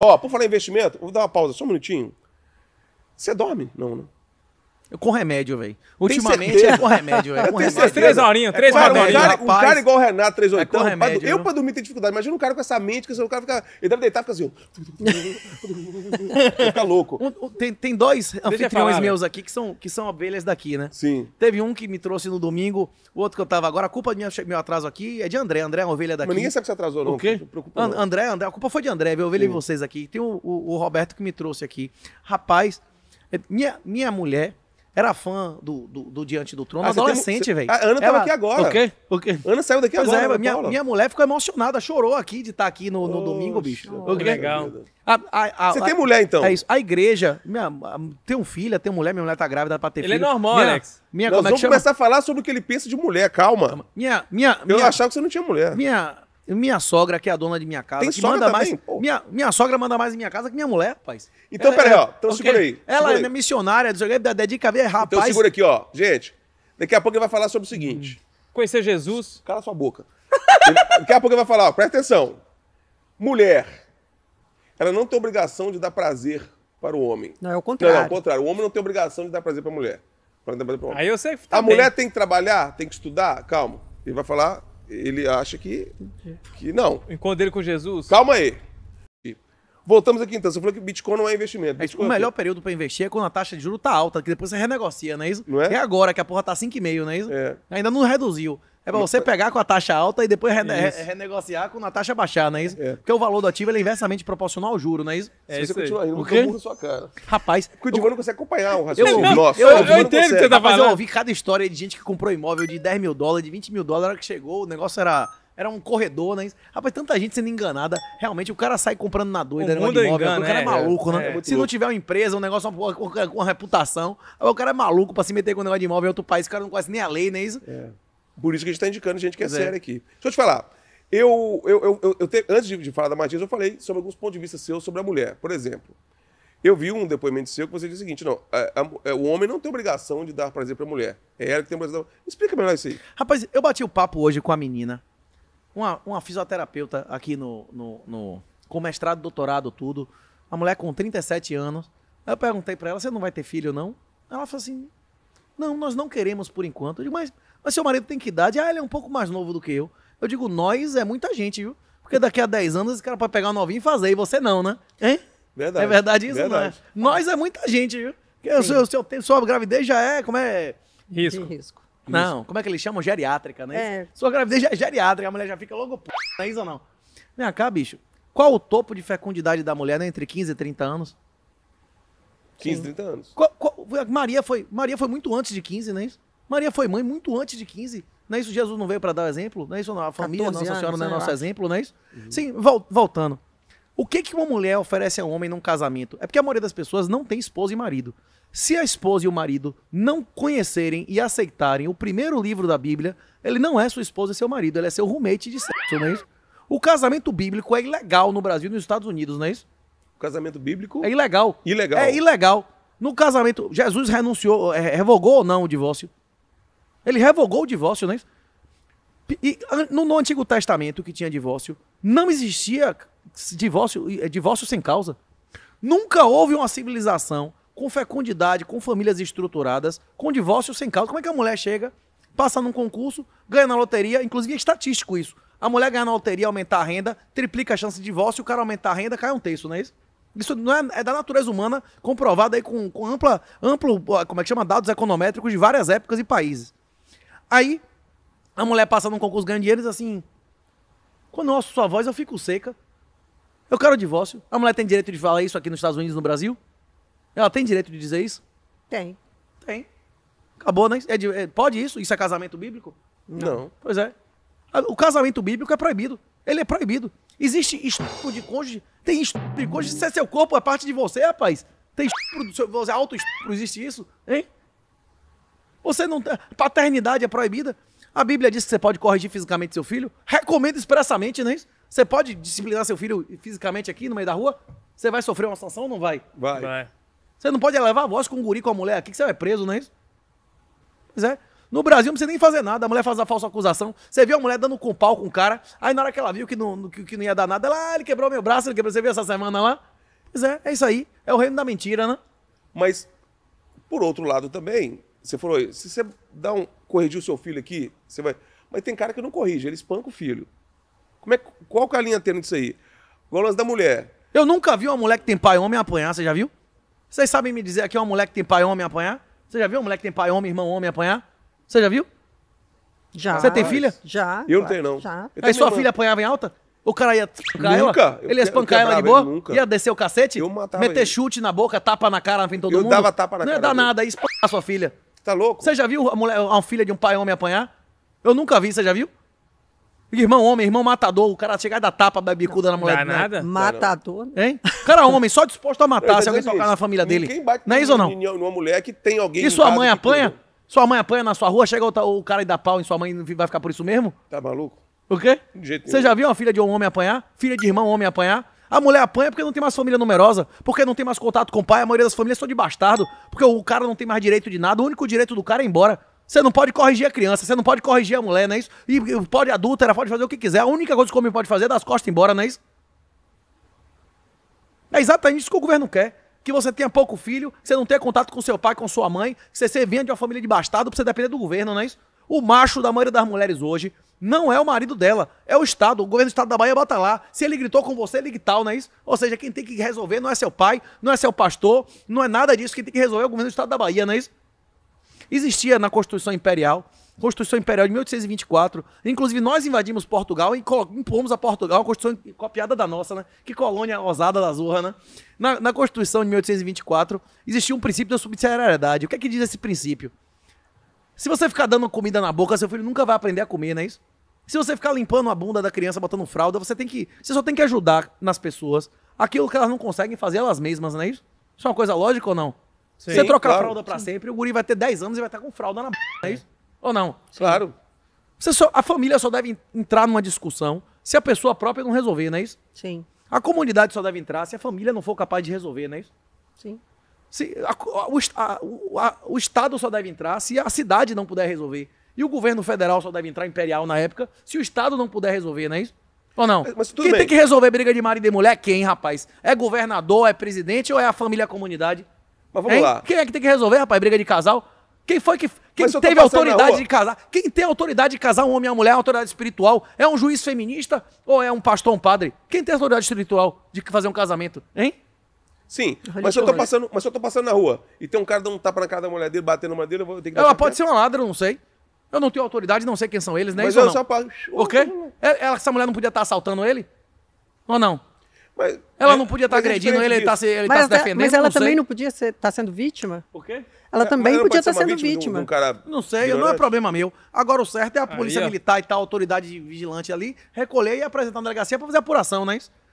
Ó, por falar em investimento, vou dar uma pausa, só um minutinho. Você dorme? Não, né? Com remédio, velho. Ultimamente é com remédio, velho. É com remédio. Três horinhas, três horinhas. Um, cara, igual o Renato, três horas. É com remédio. eu, pra dormir, tenho dificuldade. Imagina um cara com essa mente, que o cara fica. Ele deve deitar e fica assim. fica louco. Um, tem, tem dois Deixa anfitriões falar, né? meus aqui que são, que são abelhas daqui, né? Sim. Teve um que me trouxe no domingo, o outro que eu tava agora. A culpa do é meu, atraso aqui é de André. André é uma ovelha daqui. Mas ninguém sabe que você atrasou, não. O quê? Preocupa, não. André, André, a culpa foi de André, viu? Eu ovelhei vocês aqui. Tem o, o, o Roberto que me trouxe aqui. Rapaz, é, minha, minha mulher era fã do, do, do Diante do Trono, ah, adolescente, velho. A ah, Ana tava aqui agora. O quê? O quê? Ana saiu daqui pois agora. É, né, minha, minha mulher ficou emocionada, chorou aqui de estar tá aqui no, no domingo, bicho. Oh, que legal. A, a, a, Você tem mulher, então? É isso. A igreja, minha, tem um filho tem mulher, minha mulher tá grávida pra ter ele é filho. Ele é normal, minha, Alex. Minha, Nós é vamos é começar a falar sobre o que ele pensa de mulher, calma. Minha, minha, Eu minha, achava que você não tinha mulher. Minha minha sogra, que é a dona de minha casa, Tem que sogra manda também? mais. Pô. Minha, minha sogra manda mais em minha casa que minha mulher, rapaz. Então, é, peraí, é, ó. Então segura aí. Ela é segura é aí. missionária, dedica a ver, rapaz. Então segura aqui, ó. Gente, daqui a pouco ele vai falar sobre o seguinte. Hum. Conhecer Jesus. Cala sua boca. daqui a pouco ele vai falar, ó, presta atenção. Mulher, ela não tem obrigação de dar prazer para o homem. Não, é o contrário. Não, é o contrário. O homem não tem obrigação de dar prazer para a mulher. Pra dar prazer pra homem. Aí eu sei tá A bem. mulher tem que trabalhar, tem que estudar, calma. Ele vai falar ele acha que, que não. Encontro ele com Jesus? Calma aí. Voltamos aqui então. Você falou que Bitcoin não é investimento. É, Bitcoin o é melhor período para investir é quando a taxa de juros tá alta, que depois você renegocia, não é isso? Não é? É agora que a porra tá 5,5, não é isso? É. Ainda não reduziu. É pra você pegar com a taxa alta e depois rene isso. renegociar com a taxa baixar, não é isso? É. Porque o valor do ativo é inversamente proporcional ao juro, não é isso? É Se isso você continuar eu sua cara. Rapaz. Porque o Divã não consegue acompanhar o raciocínio. Eu, Nossa, eu, eu, eu entendo o que você tá falando. eu ouvi cada história de gente que comprou imóvel de 10 mil dólares, de 20 mil dólares, que chegou, o negócio era era um corredor, né? Rapaz, tanta gente sendo enganada. Realmente, o cara sai comprando na doida, o mundo né? Imóvel, engana, o cara é, é maluco, né? É, é Se não tiver uma empresa, um negócio com, uma reputação, o cara é maluco pra se meter com um negócio de imóvel em outro país, o cara não conhece nem a lei, né? Isso? É. Por isso que a gente está indicando gente que é, é séria aqui. Deixa eu te falar. Eu, eu, eu, eu te, antes de, de, falar da Martins, eu falei sobre alguns pontos de vista seus sobre a mulher. Por exemplo, eu vi um depoimento seu que você disse o seguinte: não, é, a, a, é, o homem não tem obrigação de dar prazer para a mulher. É ela que tem obrigação. Explica melhor isso aí. Rapaz, eu bati o papo hoje com a menina, uma, uma fisioterapeuta aqui no, no, no, com mestrado, doutorado, tudo. Uma mulher com 37 anos. Aí eu perguntei para ela: você não vai ter filho, não? Ela falou assim: não, nós não queremos por enquanto. Eu digo, mas mas seu marido tem que idade? Ah, ele é um pouco mais novo do que eu. Eu digo, nós é muita gente, viu? Porque daqui a 10 anos esse cara pode pegar um novinho e fazer, e você não, né? Hein? Verdade. É verdade isso, verdade. não é? Nós é muita gente, viu? Porque o seu, seu, sua gravidez já é, como é? Risco. risco. Não, como é que eles chamam? Geriátrica, né? É. Sua gravidez já é geriátrica, a mulher já fica logo p... Não é isso ou não? Vem cá, bicho. Qual o topo de fecundidade da mulher né, entre 15 e 30 anos? 15, 30 anos. Qual, qual, Maria, foi, Maria foi muito antes de 15, não é isso? Maria foi mãe muito antes de 15. Não é isso? Jesus não veio para dar o exemplo? Não é isso? Não? A família, Nossa Senhora, não é nosso exemplo? Não é isso? Uhum. Sim, vol voltando. O que, que uma mulher oferece a um homem num casamento? É porque a maioria das pessoas não tem esposa e marido. Se a esposa e o marido não conhecerem e aceitarem o primeiro livro da Bíblia, ele não é sua esposa e seu marido, ele é seu roommate de sexo, não é isso? O casamento bíblico é ilegal no Brasil e nos Estados Unidos, não é isso? O casamento bíblico? É ilegal. Ilegal. É ilegal. No casamento, Jesus renunciou, é, revogou ou não o divórcio? Ele revogou o divórcio, não é isso? E ah, no, no Antigo Testamento, que tinha divórcio, não existia divórcio, é, divórcio sem causa. Nunca houve uma civilização com fecundidade, com famílias estruturadas, com divórcio sem causa. Como é que a mulher chega, passa num concurso, ganha na loteria, inclusive é estatístico isso. A mulher ganha na loteria, aumentar a renda, triplica a chance de divórcio, o cara aumentar a renda, cai um terço, não é isso? Isso não é, é da natureza humana, comprovado aí com, com ampla, amplo, como é que chama, dados econométricos de várias épocas e países. Aí, a mulher passa num concurso ganhando dinheiro e diz assim: Quando eu ouço sua voz, eu fico seca. Eu quero o divórcio. A mulher tem direito de falar isso aqui nos Estados Unidos no Brasil? Ela tem direito de dizer isso? Tem. Tem. Acabou, né? É de, é, pode isso? Isso é casamento bíblico? Não. Não. Pois é. Ah, o casamento bíblico é proibido. Ele é proibido. Existe estupro de cônjuge. Tem estupro de cônjuge. Se é seu corpo, é parte de você, rapaz. Tem estupro do seu. Você, auto-estupro, existe isso? Hein? Você não paternidade é proibida. A Bíblia diz que você pode corrigir fisicamente seu filho. Recomendo expressamente, não é isso? Você pode disciplinar seu filho fisicamente aqui no meio da rua? Você vai sofrer uma sanção ou não vai? Vai. vai. Você não pode levar a voz com um guri com a mulher aqui que você vai é preso, não é isso? Pois é. No Brasil não precisa nem fazer nada. A mulher faz a falsa acusação. Você viu a mulher dando com pau com o cara. Aí na hora que ela viu que não, que, que não ia dar nada, ela, ah, ele quebrou meu braço, ele quebrou. Você viu essa semana lá? Pois é, é isso aí. É o reino da mentira, né? Mas, por outro lado também, você falou, se você dá um, corrigir o seu filho aqui, você vai. Mas tem cara que não corrige, ele espanca o filho. Como é, qual que é a linha tênue disso aí? Golas da mulher. Eu nunca vi uma mulher que tem pai homem apanhar, você já viu? Vocês sabem me dizer aqui uma mulher que tem pai homem apanhar? Você já viu uma mulher que tem pai homem, irmão homem apanhar? Você já viu? Já. Você tem filha? Já. Eu não tenho, não. Já. Aí sua irmã. filha apanhava em alta? O cara ia espancar nunca. ela? ele ia espancar ela de boa? Ele, nunca. Ia descer o cacete? Eu matava Meter ele. chute na boca, tapa na cara na frente todo eu mundo? Eu dava tapa na não cara. Não ia dar dele. nada, ia espancar sua filha. Tá louco? Você já viu a, mulher, a filha de um pai homem apanhar? Eu nunca vi, você já viu? Irmão homem, irmão matador, o cara chegar da tapa da bicuda não, na mulher. Não dá nada. Matador. Né? Hein? Cara é homem, só disposto a matar se alguém é tocar na família dele. bate não é isso ou não? Numa mulher que tem alguém E sua mãe apanha? Sua mãe apanha na sua rua, chega o, o cara e dá pau em sua mãe e vai ficar por isso mesmo? Tá maluco? O quê? De jeito Você já viu uma filha de um homem apanhar? Filha de irmão homem apanhar? A mulher apanha porque não tem mais família numerosa, porque não tem mais contato com o pai, a maioria das famílias são de bastardo, porque o cara não tem mais direito de nada, o único direito do cara é ir embora. Você não pode corrigir a criança, você não pode corrigir a mulher, não é isso? E pode adúltera, pode fazer o que quiser, a única coisa que o homem pode fazer é dar as costas embora, não é isso? É exatamente isso que o governo quer. Que você tenha pouco filho, que você não tenha contato com seu pai, com sua mãe, que você venha de uma família de bastardo pra você depender do governo, não é isso? O macho da maioria das mulheres hoje não é o marido dela, é o Estado. O governo do Estado da Bahia bota lá. Se ele gritou com você, ligue tal, não é isso? Ou seja, quem tem que resolver não é seu pai, não é seu pastor, não é nada disso. Quem tem que resolver é o governo do Estado da Bahia, não é isso? Existia na Constituição Imperial, Constituição Imperial de 1824, inclusive nós invadimos Portugal e impomos a Portugal uma Constituição copiada da nossa, né? Que colônia ousada da Zurra, né? Na, na Constituição de 1824 existia um princípio da subsidiariedade. O que é que diz esse princípio? Se você ficar dando comida na boca, seu filho nunca vai aprender a comer, não é isso? Se você ficar limpando a bunda da criança, botando fralda, você tem que. Você só tem que ajudar nas pessoas aquilo que elas não conseguem fazer elas mesmas, não é isso? Isso é uma coisa lógica ou não? Sim, você trocar claro. fralda para sempre, o guri vai ter 10 anos e vai estar com fralda na b, não é isso? Ou não? Sim. Claro. Você só, a família só deve entrar numa discussão se a pessoa própria não resolver, não é isso? Sim. A comunidade só deve entrar se a família não for capaz de resolver, não é isso? Sim. Se a, a, a, o Estado só deve entrar se a cidade não puder resolver. E o governo federal só deve entrar, imperial na época, se o Estado não puder resolver, não é isso? Ou não? Mas, quem bem. tem que resolver briga de marido e mulher é quem, rapaz? É governador, é presidente ou é a família, a comunidade? Mas vamos hein? lá. Quem é que tem que resolver, rapaz? Briga de casal? Quem foi que. Quem teve autoridade de casar? Quem tem autoridade de casar um homem e uma mulher, é autoridade espiritual? É um juiz feminista ou é um pastor, um padre? Quem tem autoridade espiritual de fazer um casamento? Hein? Sim, mas se, eu tô passando, mas eu tô passando na rua e tem um cara dando um tapa na cara da mulher dele, batendo uma dele, eu vou ter que... Ela pode é ser uma ladra, não sei. Eu não tenho autoridade, não sei quem são eles, né? Mas isso eu só passo. Ok? É, ela, essa mulher não podia estar tá assaltando ele? Ou não? Mas, ela é, não podia estar tá agredindo ele, ele tá, se, ele mas tá se tá, defendendo. Mas ela também sei. não podia estar tá sendo vítima? Por quê? Ela também ela podia estar sendo vítima. vítima. De um, de um não sei, violento. não é problema meu. Agora o certo é a polícia aí, militar e tal, a autoridade vigilante ali, recolher e apresentar na delegacia para fazer apuração, não é isso?